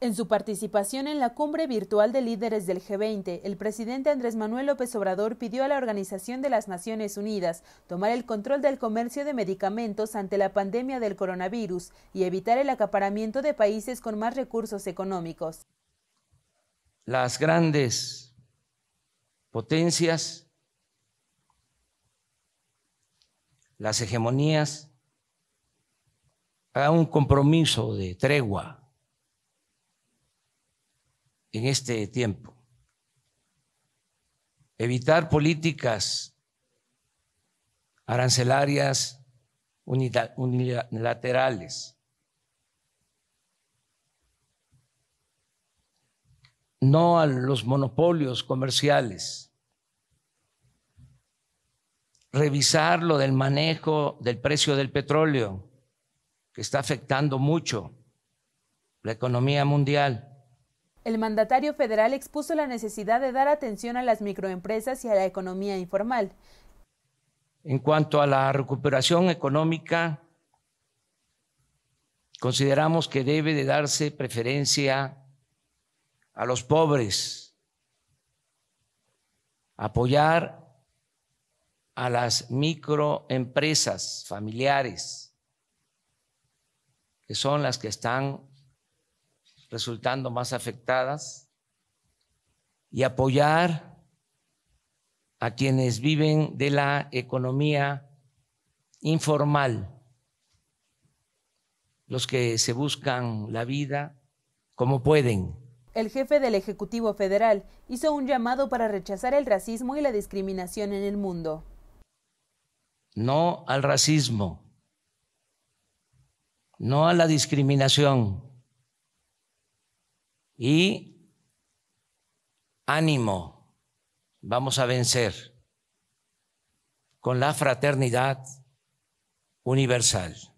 En su participación en la cumbre virtual de líderes del G20, el presidente Andrés Manuel López Obrador pidió a la Organización de las Naciones Unidas tomar el control del comercio de medicamentos ante la pandemia del coronavirus y evitar el acaparamiento de países con más recursos económicos. Las grandes potencias, las hegemonías, a un compromiso de tregua en este tiempo. Evitar políticas arancelarias unilaterales. No a los monopolios comerciales. Revisar lo del manejo del precio del petróleo, que está afectando mucho la economía mundial. El mandatario federal expuso la necesidad de dar atención a las microempresas y a la economía informal. En cuanto a la recuperación económica, consideramos que debe de darse preferencia a los pobres, apoyar a las microempresas familiares, que son las que están resultando más afectadas y apoyar a quienes viven de la economía informal, los que se buscan la vida como pueden. El jefe del Ejecutivo Federal hizo un llamado para rechazar el racismo y la discriminación en el mundo. No al racismo, no a la discriminación y ánimo, vamos a vencer con la fraternidad universal.